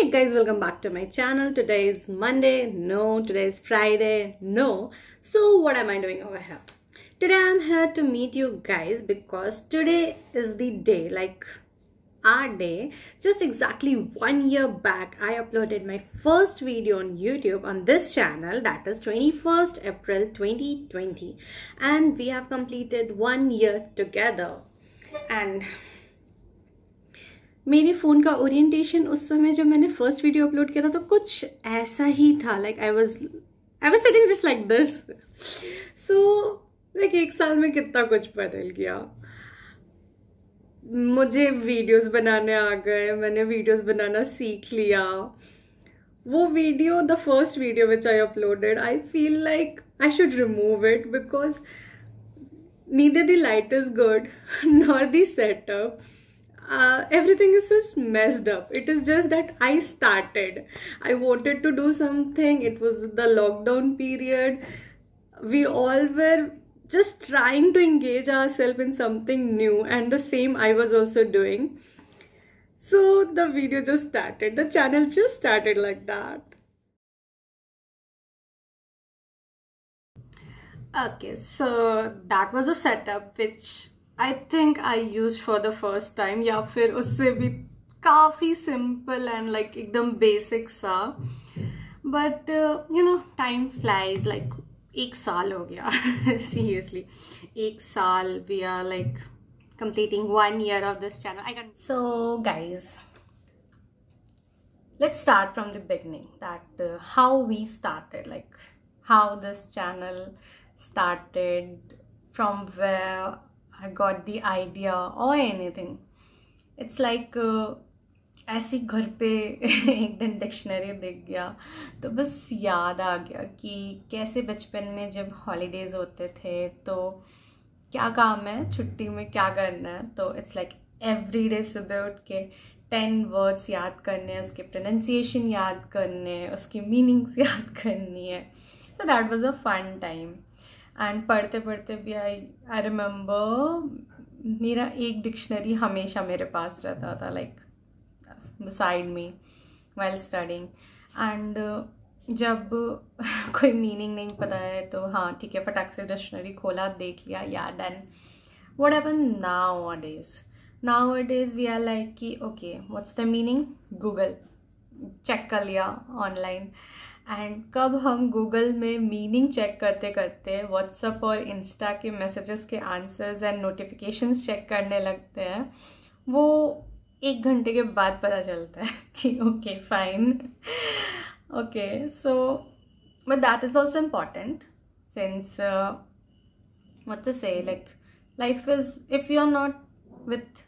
hey guys welcome back to my channel today is monday no today is friday no so what am i doing over here today i'm here to meet you guys because today is the day like our day just exactly one year back i uploaded my first video on youtube on this channel that is 21st april 2020 and we have completed one year together and मेरे phone का orientation उस समय जब मैंने first video upload किया था तो कुछ ऐसा ही था like I was I was sitting just like this so like एक साल में कितना कुछ बदल गया मुझे वीडियोस बनाने आ गए मैंने वीडियोस बनाना सीख लिया वो video the first video which I uploaded I feel like I should remove it because neither the light is good nor the setup uh, everything is just messed up it is just that i started i wanted to do something it was the lockdown period we all were just trying to engage ourselves in something new and the same i was also doing so the video just started the channel just started like that okay so that was a setup which I think I used for the first time या फिर उससे भी काफी simple and like एकदम basic सा but uh, you know time flies like एक साल हो गया seriously एक साल we are like completing one year of this channel so guys let's start from the beginning that uh, how we started like how this channel started from where I got the idea और anything it's like ऐसे घर पे एक दिन dictionary देख गया तो बस याद आ गया कि कैसे बचपन में जब हॉलीडेज़ होते थे तो क्या काम है छुट्टी में क्या करना है तो इट्स लाइक एवरी डे सुबह उठ के टेन वर्ड्स याद करने हैं उसके प्रोनंसिएशन याद करने हैं उसकी मीनिंग्स याद करनी है so that was a fun time and पढ़ते पढ़ते भी आई आई रिमेंबर मेरा एक डिक्शनरी हमेशा मेरे पास रहता था लाइक साइड में वेल स्टडिंग एंड जब कोई मीनिंग नहीं पता है तो हाँ ठीक है फटाक से डिक्शनरी खोला देख लिया या done what now nowadays nowadays we are like कि okay what's the meaning Google check कर लिया ऑनलाइन एंड कब हम गूगल में मीनिंग चेक करते करते व्हाट्सअप और इंस्टा के मैसेजेस के आंसर्स एंड नोटिफिकेशंस चेक करने लगते हैं वो एक घंटे के बाद पता चलता है कि okay fine okay so but that is also important since what like life is if you are not with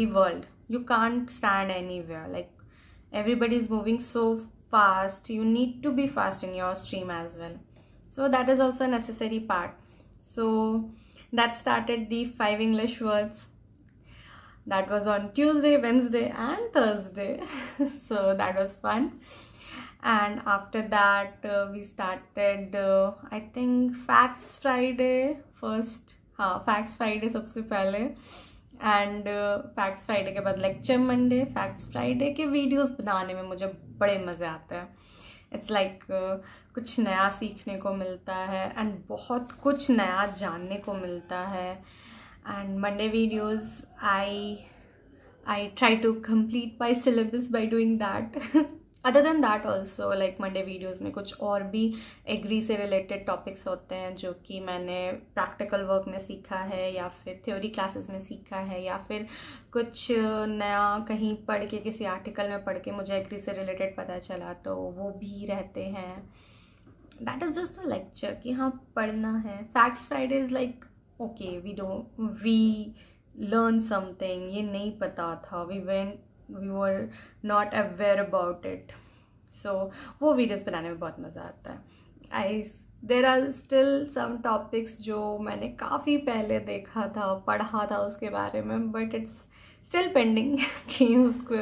the world you can't stand anyway like everybody is moving so fast you need to be fast in your stream as well so that is also a necessary part so that started the five english words that was on tuesday wednesday and thursday so that was fun and after that uh, we started uh, i think facts friday first हाँ facts Friday सबसे पहले and facts Friday के बाद lecture Monday facts Friday के videos बनाने में मुझे बड़े मज़े आते हैं इट्स लाइक like, uh, कुछ नया सीखने को मिलता है एंड बहुत कुछ नया जानने को मिलता है and Monday videos I I try to complete my syllabus by doing that other than that also like Monday videos में कुछ और भी एग्री से रिलेटेड टॉपिक्स होते हैं जो कि मैंने प्रैक्टिकल वर्क में सीखा है या फिर थ्योरी क्लासेस में सीखा है या फिर कुछ नया कहीं पढ़ के किसी आर्टिकल में पढ़ के मुझे एग्री से रिलेटेड पता चला तो वो भी रहते हैं that is just a lecture कि हाँ पढ़ना है facts Friday is like okay we do we learn something ये नहीं पता था we went we are not aware about it so वो वीडियोस बनाने में बहुत मज़ा आता है I there are still some topics जो मैंने काफ़ी पहले देखा था पढ़ा था उसके बारे में बट इट्स स्टिल पेंडिंग कि उसको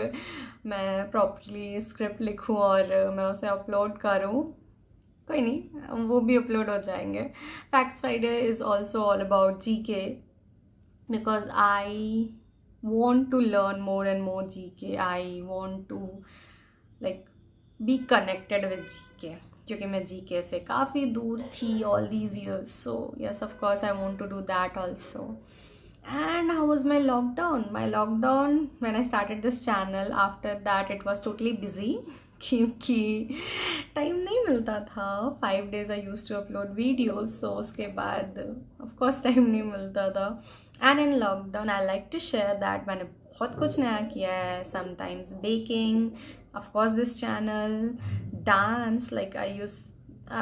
मैं प्रॉपरली स्क्रिप्ट लिखूं और मैं उसे अपलोड करूं कोई नहीं वो भी अपलोड हो जाएंगे facts Friday is also all about G K because I want to learn more and more GK. I want to like be connected with GK. क्योंकि मैं जी के से काफ़ी दूर थी all these years so yes of course I want to do that also and how was my lockdown my lockdown when I started this channel after that it was totally busy क्योंकि time नहीं मिलता था five days I use to upload videos so उसके बाद of course time नहीं मिलता था and in lockdown I like to share that मैंने बहुत कुछ नया किया है sometimes baking of course this channel dance like I use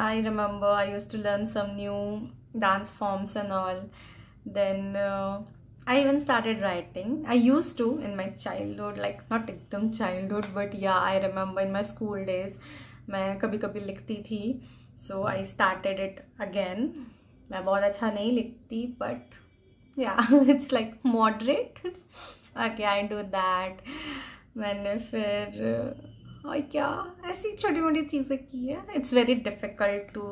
I remember I use to learn some new forms and all all I even started writing I use to in my childhood like not एकदम childhood but yeah I remember in my school days मैं कभी कभी लिखती थी so I started it again मैं बहुत अच्छा नहीं लिखती but yeah it's like moderate okay I do that मैंने फिर और क्या ऐसी छोटी मोटी चीज़ें की है it's very difficult to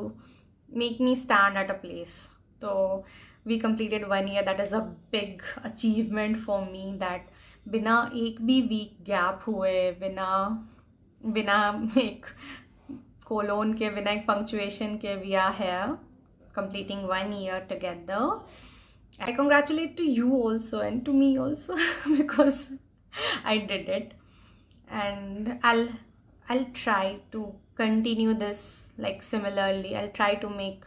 make me stand at a place तो we completed one year that is a big achievement for me that बिना एक भी वीक गैप हुए बिना बिना एक कोलोन के बिना एक पंक्चुएशन के we are here completing one year together I congratulate to you also and to me also because I did it and I'll I'll try to continue this like similarly I'll try to make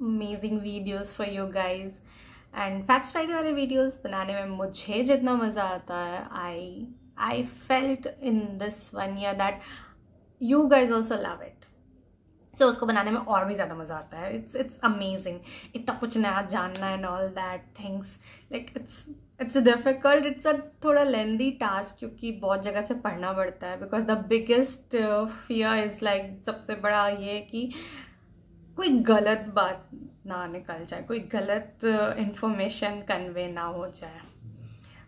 amazing videos for you guys and facts friday वाले videos बनाने में मुझे जितना मज़ा आता है I I felt in this one year that you guys also love it so so, उसको बनाने में और भी ज़्यादा मज़ा आता है इट्स इट्स अमेजिंग इतना कुछ नया जानना and all that things like it's it's difficult it's a थोड़ा लेंदी टास्क क्योंकि बहुत जगह से पढ़ना पड़ता है because the biggest fear is like सबसे बड़ा ये कि कोई गलत बात ना निकल जाए कोई गलत इंफॉर्मेशन uh, कन्वे ना हो जाए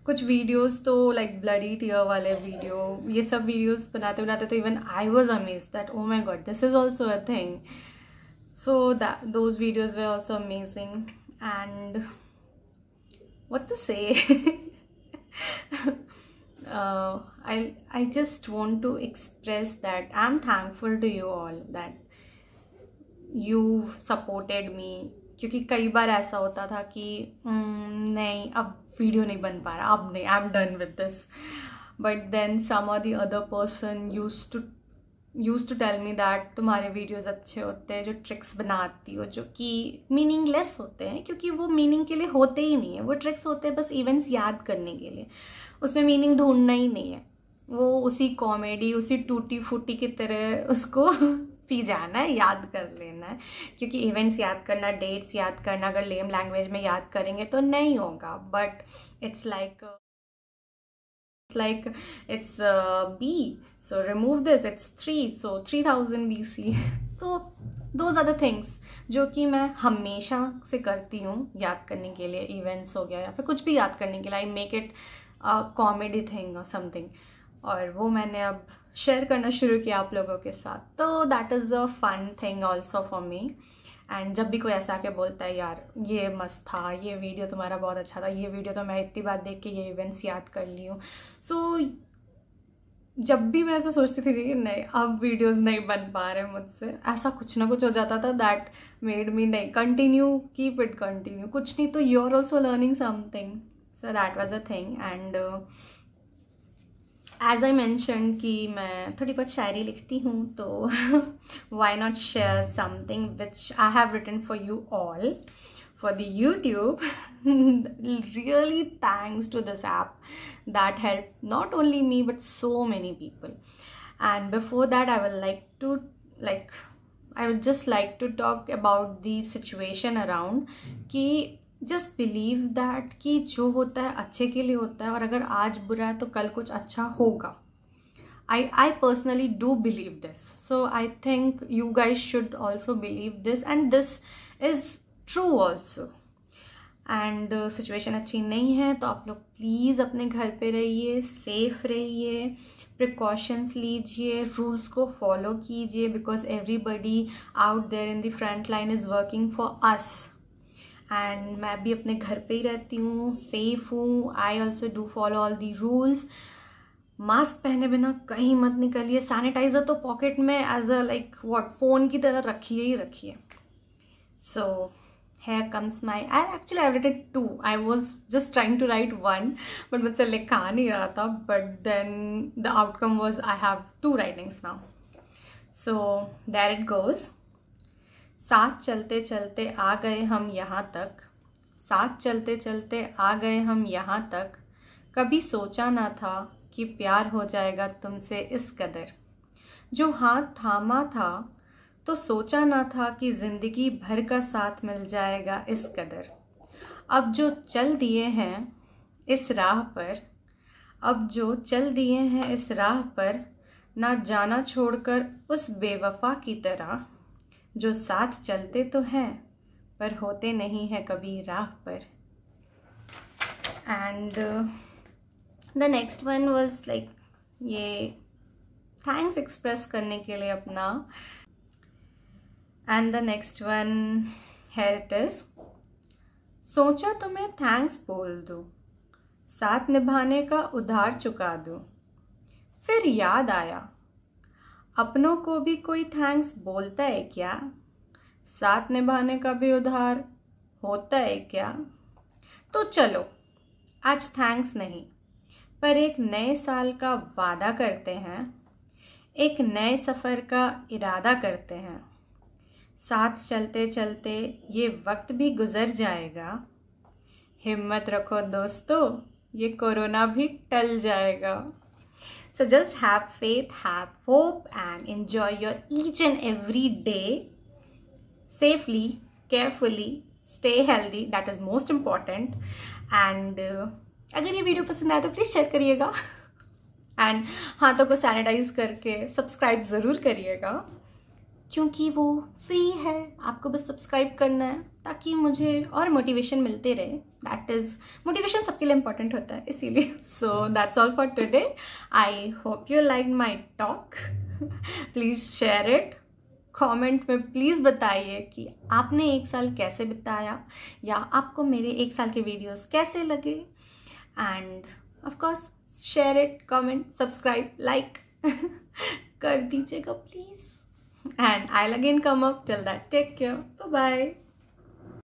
कुछ वीडियोस तो लाइक ब्लडी टीयर वाले वीडियो ये सब वीडियोस बनाते बनाते तो even I was amaze that oh my God this is also a thing so that those videos they also amazing and what to say I I just want to express that I am thankful to you all that you supported me क्योंकि कई बार ऐसा होता था कि hmm, नहीं अब video नहीं बन पा रहा अब नहीं I am done with this but then some और the other person use to use to tell me that तुम्हारे वीडियोज़ अच्छे होते हैं जो ट्रिक्स बनाती हो जो कि मीनिंगलेस होते हैं क्योंकि वो मीनिंग के लिए होते ही नहीं है वो ट्रिक्स होते हैं बस इवेंट्स याद करने के लिए उसमें मीनिंग ढूंढना ही नहीं है वो उसी कॉमेडी उसी टूटी फूटी की तरह उसको भी जाना है याद कर लेना है क्योंकि इवेंट्स याद करना डेट्स याद करना अगर लेम लैंग्वेज में याद करेंगे तो नहीं होगा but it's like like it's B so remove this it's three so three thousand B C तो दो ज़्यादा थिंग्स जो कि मैं हमेशा से करती हूँ याद करने के लिए इवेंट्स हो गया या फिर कुछ भी याद करने के लिए I make it comedy thing और समथिंग और वो मैंने अब शेयर करना शुरू किया आप लोगों के साथ तो that is a fun thing also for me and जब भी कोई ऐसा आके बोलता है यार ये मस्त था ये वीडियो तुम्हारा बहुत अच्छा था ये वीडियो तो मैं इतनी बार देख के ये इवेंट्स याद कर ली हूँ सो so, जब भी मैं ऐसा सोचती थी कि नहीं अब वीडियोस नहीं बन पा रहे मुझसे ऐसा कुछ ना कुछ हो जाता था दैट मेड मी नहीं कंटिन्यू कीप इट कंटिन्यू कुछ नहीं तो you are also learning something so that was a thing and as I mention कि मैं थोड़ी बहुत शायरी लिखती हूँ तो why not share something which I have written for you all for the YouTube really thanks to this app that help not only me but so many people and before that I would like to like I would just like to talk about the situation around कि just believe that कि जो होता है अच्छे के लिए होता है और अगर आज बुरा है तो कल कुछ अच्छा होगा I I personally do believe this so I think you guys should also believe this and this is true also and situation अच्छी नहीं है तो आप लोग प्लीज़ अपने घर पे रहिए सेफ रहिए प्रिकॉशंस लीजिए रूल्स को फॉलो कीजिए because everybody out there in the front line is working for us and मैं भी अपने घर पे ही रहती हूँ सेफ हूँ I also do follow all the rules mask पहने बिना कहीं मत निकलिए सैनिटाइजर तो पॉकेट में as a like what phone की तरह रखिए ही रखिए so here comes my I actually I rated two I was just trying to write one but मैं चल लिखा आ नहीं रहा था but then the outcome was I have two writings now so there it goes साथ चलते चलते आ गए हम यहाँ तक साथ चलते चलते आ गए हम यहाँ तक कभी सोचा ना था कि प्यार हो जाएगा तुमसे इस कदर जो हाथ थामा था तो सोचा ना था कि ज़िंदगी भर का साथ मिल जाएगा इस कदर अब जो चल दिए हैं इस राह पर अब जो चल दिए हैं इस राह पर ना जाना छोड़कर उस बेवफा की तरह जो साथ चलते तो हैं पर होते नहीं हैं कभी राह पर and the next one was like ये थैंक्स एक्सप्रेस करने के लिए अपना and the next one here it is सोचा तो मैं थैंक्स बोल दूँ साथ निभाने का उधार चुका दूँ फिर याद आया अपनों को भी कोई थैंक्स बोलता है क्या साथ निभाने का भी उधार होता है क्या तो चलो आज थैंक्स नहीं पर एक नए साल का वादा करते हैं एक नए सफ़र का इरादा करते हैं साथ चलते चलते ये वक्त भी गुजर जाएगा हिम्मत रखो दोस्तों ये कोरोना भी टल जाएगा So just have faith, have hope and enjoy your each and every day safely, carefully, stay healthy that is most important and uh, agar ye video pasand aaya to please share kariyega and haathon ko sanitize karke subscribe zarur kariyega क्योंकि वो free है आपको बस subscribe करना है ताकि मुझे और मोटिवेशन मिलते रहे दैट इज़ मोटिवेशन सबके लिए इंपॉर्टेंट होता है इसीलिए so that's all for today I hope you like my talk please share it comment में प्लीज़ बताइए कि आपने एक साल कैसे बिताया या आपको मेरे एक साल के वीडियोस कैसे लगे and of course share it comment subscribe like कर दीजिएगा please and I again in come up till that take care bye